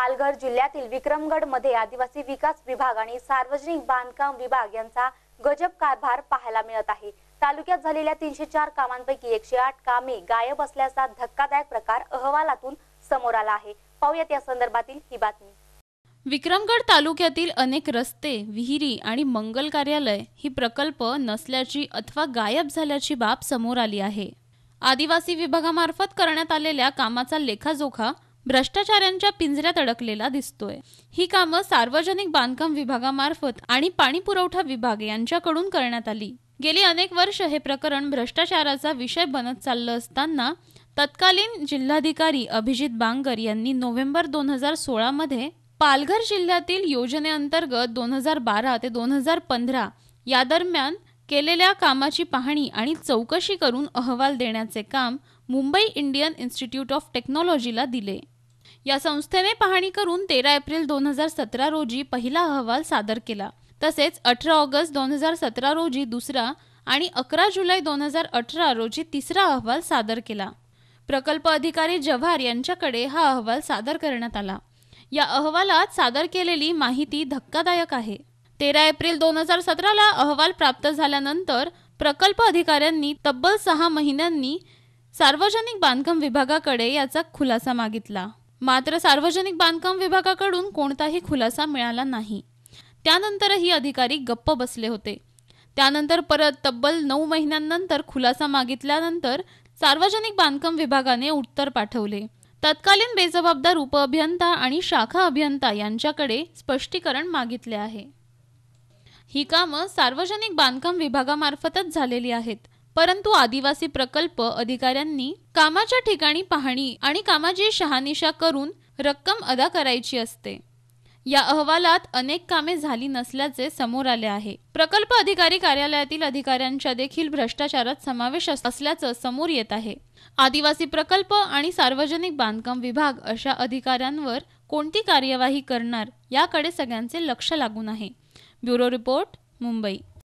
पालघर जिल्ह्यातील विक्रमगड मध्ये आदिवासी विकास विभाग आणि सार्वजनिक बांधकाम विभाग यांचा गजब कारभार पाहायला मिळत आहे तालुक्यात झालेल्या तीनशे चार कामांपैकी एकशे आठ कामे गायब असल्याचा धक्कादायक प्रकार अहवालातून समोर आला आहे पाहुयात या संदर्भातील ही बातमी विक्रमगड तालुक्यातील अनेक रस्ते विहिरी आणि मंगल कार्यालय ही प्रकल्प नसल्याची अथवा गायब झाल्याची बाब समोर आली आहे आदिवासी विभागामार्फत करण्यात आलेल्या कामाचा लेखाजोखा भ्रष्टाचाऱ्यांच्या पिंजऱ्यात अडकलेला दिसतोय ही कामं सार्वजनिक बांधकाम विभागामार्फत आणि पाणी पुरवठा विभाग यांच्याकडून करण्यात आली गेली अनेक वर्ष हे प्रकरण भ्रष्टाचाराचा विषय बनत चाललं असताना तत्कालीन जिल्हाधिकारी अभिजित बांगर यांनी नोव्हेंबर दोन हजार सोळामध्ये पालघर जिल्ह्यातील योजनेअंतर्गत दोन हजार बारा ते दोन हजार पंधरा या दरम्यान केलेल्या कामाची पाहणी आणि चौकशी करून अहवाल देण्याचे काम मुंबई इंडियन इन्स्टिट्यूट ऑफ टेक्नॉलॉजीला दिले या संस्थेने पाहणी करून तेरा एप्रिल दोन हजार सतरा रोजी पहिला अहवाल सादर केला तसेच अठरा ऑगस्ट दोन हजार सतरा रोजी दुसरा आणि अकरा जुलै दोन हजार अठरा रोजी तिसरा अहवाल सादर केला प्रकल्प अधिकारी जव्हार यांच्याकडे हा अहवाल सादर करण्यात आला या अहवालात सादर केलेली माहिती धक्कादायक आहे तेरा एप्रिल दोन हजार सतराला अहवाल प्राप्त झाल्यानंतर प्रकल्प अधिकाऱ्यांनी तब्बल सहा महिन्यांनी सार्वजनिक बांधकाम विभागाकडे याचा खुलासा मागितला मात्र सार्वजनिक बांधकाम विभागाकडून कोणताही खुलासा मिळाला नाही त्यानंतरही अधिकारी गप्प बसले होते त्यानंतर परत तब्बल नऊ महिन्यांनंतर खुलासा मागितल्यानंतर सार्वजनिक बांधकाम विभागाने उत्तर पाठवले तत्कालीन बेजबाबदार उप अभियंता आणि शाखा अभियंता यांच्याकडे स्पष्टीकरण मागितले आहे ही कामं सार्वजनिक बांधकाम विभागामार्फतच झालेली आहेत परंतु आदिवासी प्रकल्प अधिकाऱ्यांनी कामाच्या ठिकाणी पाहणी आणि कामाची शहानिशा करून रक्कम अदा करायची असते या अहवालात अनेक कामे झाली नसल्याचे समोर आले आहे प्रकल्प अधिकारी कार्यालयातील अधिकाऱ्यांच्या देखील भ्रष्टाचारात समावेश असल्याचं समोर येत आहे आदिवासी प्रकल्प आणि सार्वजनिक बांधकाम विभाग अशा अधिकाऱ्यांवर कोणती कार्यवाही करणार याकडे सगळ्यांचे लक्ष लागून आहे ब्युरो रिपोर्ट मुंबई